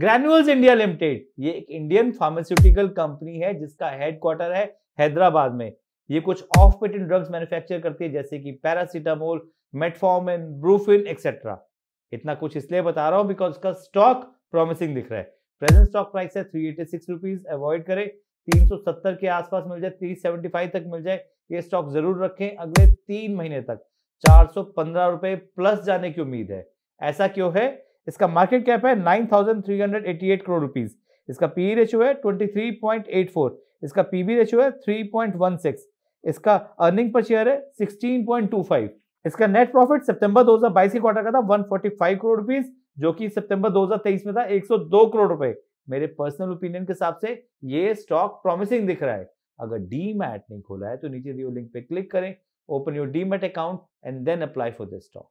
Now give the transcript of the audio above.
granules India limited ये एक Indian pharmaceutical company है जिसका हेडक्वार्टर है हैदराबाद में ये कुछ ऑफ पेटेंट ड्रग्स मैन्युफैक्चर करती है जैसे कि पैरासीटामोल मेटफॉर्मिन ब्रूफिन एक्सेट्रा इतना कुछ इसलिए बता रहा हूं बिकॉज का स्टॉक प्रॉमिसिंग दिख रहा है प्रेजेंट स्टॉक प्राइस है three eighty six rupees avoid करें तीन सौ सत्तर के आसपास मिल जाए थ्री सेवेंटी फाइव तक मिल जाए ये स्टॉक जरूर रखें अगले तीन महीने तक चार सौ पंद्रह रुपए प्लस जाने की उम्मीद है ऐसा क्यों है इसका मार्केट कैप है 9,388 करोड़ रुपीस इसका पी रेशियो e है 23.84 इसका पीबी रेशियो है 3.16 इसका अर्निंग पर शेयर है 16.25 इसका नेट प्रॉफिट सितंबर 2022 के क्वार्टर का था 145 करोड़ रुपीस जो कि सितंबर 2023 में था 102 करोड़ रुपए मेरे पर्सनल ओपिनियन के हिसाब से ये स्टॉक प्रॉमिसिंग दिख रहा है अगर डी मैट नहीं खोला है तो नीचे दिए लिंक पे क्लिक करें open your demat account and then apply for this stock